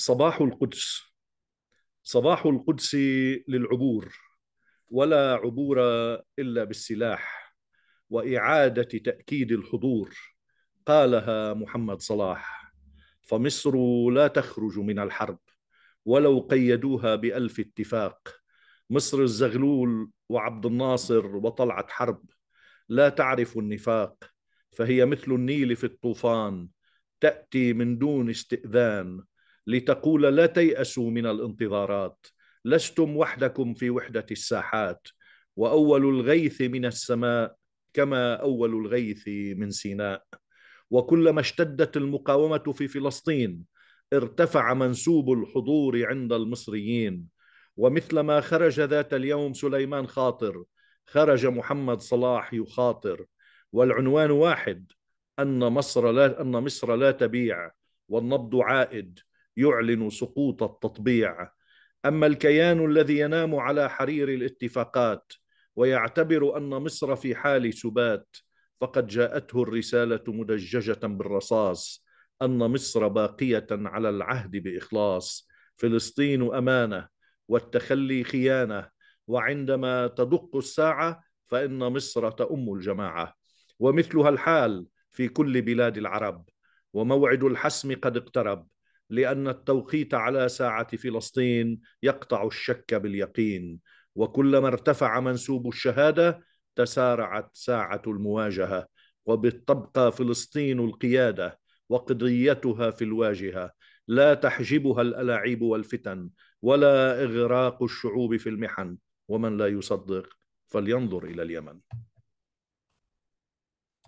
صباح القدس صباح القدس للعبور ولا عبور الا بالسلاح واعاده تاكيد الحضور قالها محمد صلاح فمصر لا تخرج من الحرب ولو قيدوها بالف اتفاق مصر الزغلول وعبد الناصر وطلعت حرب لا تعرف النفاق فهي مثل النيل في الطوفان تاتي من دون استئذان لتقول لا تيأسوا من الانتظارات لستم وحدكم في وحدة الساحات وأول الغيث من السماء كما أول الغيث من سيناء وكلما اشتدت المقاومة في فلسطين ارتفع منسوب الحضور عند المصريين ومثلما خرج ذات اليوم سليمان خاطر خرج محمد صلاح يخاطر والعنوان واحد أن مصر لا أن مصر لا تبيع والنبض عائد يعلن سقوط التطبيع اما الكيان الذي ينام على حرير الاتفاقات ويعتبر ان مصر في حال سبات فقد جاءته الرساله مدججه بالرصاص ان مصر باقيه على العهد باخلاص فلسطين امانه والتخلي خيانه وعندما تدق الساعه فان مصر تؤم الجماعه ومثلها الحال في كل بلاد العرب وموعد الحسم قد اقترب لأن التوقيت على ساعة فلسطين يقطع الشك باليقين وكلما ارتفع منسوب الشهادة تسارعت ساعة المواجهة وبتبقى فلسطين القيادة وقضيتها في الواجهة لا تحجبها الألاعيب والفتن ولا إغراق الشعوب في المحن ومن لا يصدق فلينظر إلى اليمن